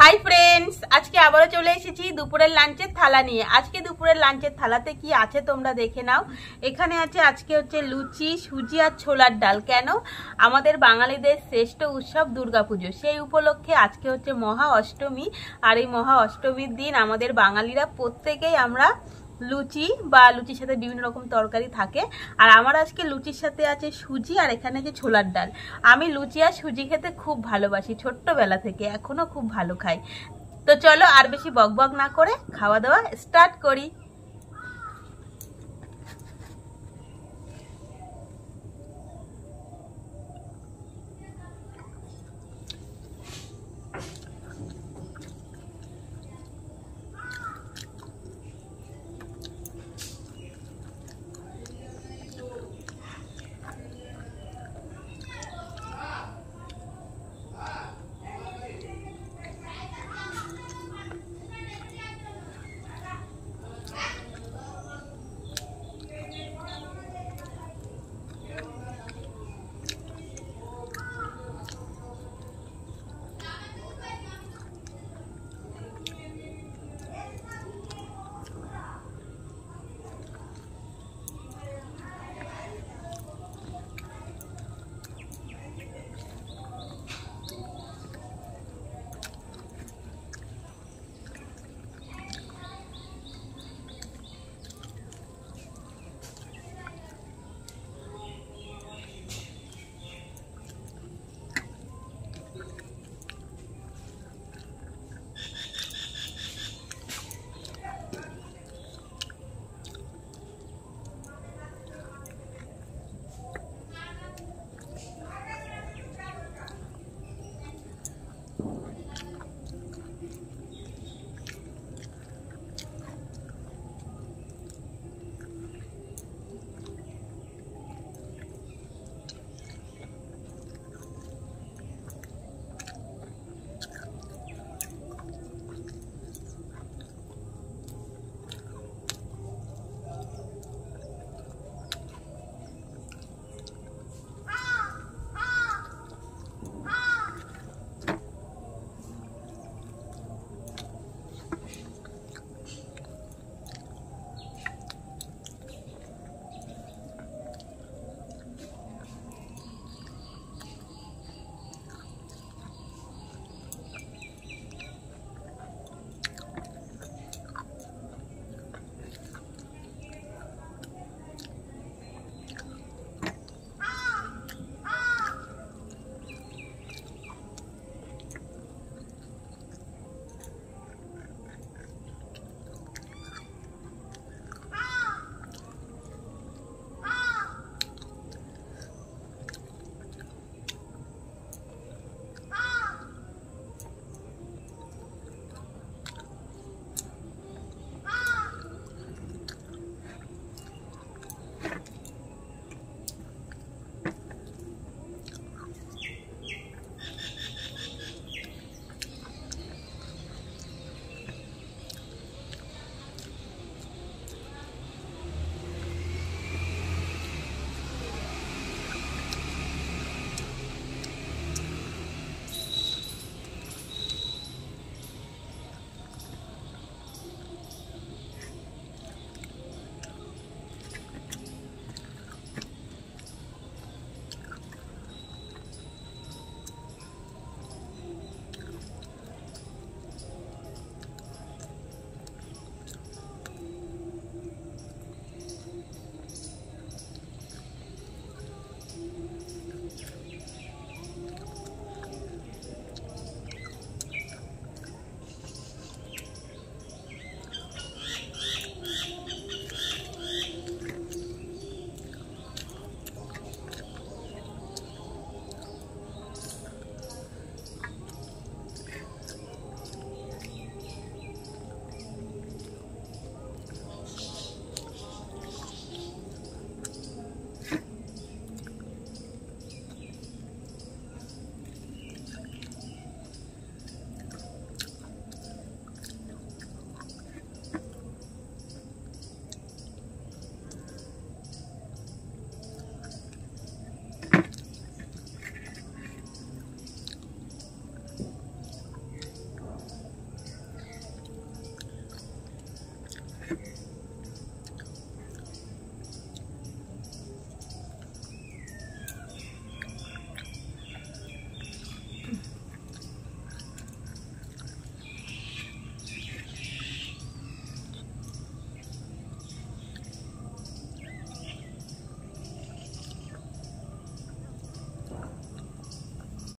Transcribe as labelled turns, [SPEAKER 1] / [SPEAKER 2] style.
[SPEAKER 1] hi friends আজকে আবারও চলে এসেছি দুপুরের লাঞ্চের থালা নিয়ে আজকে দুপুরের লাঞ্চের থালাতে কি আছে তোমরা দেখে নাও এখানে আছে আজকে হচ্ছে লুচি সুজি আর ছোলার ডাল কেন আমাদের বাঙালিদের শ্রেষ্ঠ উৎসব দুর্গাপুজো সেই উপলক্ষে আজকে হচ্ছে মহা অষ্টমী আর এই মহা অষ্টমীর দিন আমাদের বাঙালিরা প্রত্যেকেই আমরা লুচি বা লুচির সাথে বিভিন্ন রকম তরকারি থাকে আর আমার আজকে লুচির সাথে আছে সুজি আর এখানে যে ছোলার ডাল আমি লুচি আর সুজি খেতে খুব ভালোবাসি ছোট্টবেলা থেকে এখনও খুব ভালো খাই তো চলো আর বেশি বক বক না করে খাওয়া দাওয়া স্টার্ট করি